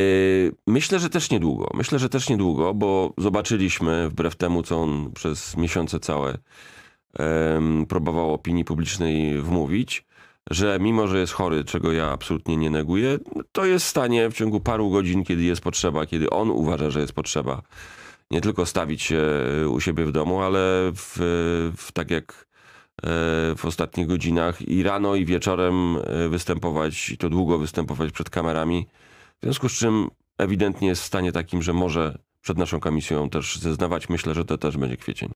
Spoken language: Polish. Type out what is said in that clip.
Yy, myślę, że też niedługo. Myślę, że też niedługo, bo zobaczyliśmy, wbrew temu, co on przez miesiące całe próbował opinii publicznej wmówić, że mimo, że jest chory, czego ja absolutnie nie neguję, to jest w stanie w ciągu paru godzin, kiedy jest potrzeba, kiedy on uważa, że jest potrzeba, nie tylko stawić się e, u siebie w domu, ale w, w tak jak e, w ostatnich godzinach i rano i wieczorem e, występować, i to długo występować przed kamerami, w związku z czym ewidentnie jest w stanie takim, że może przed naszą komisją też zeznawać. Myślę, że to też będzie kwiecień.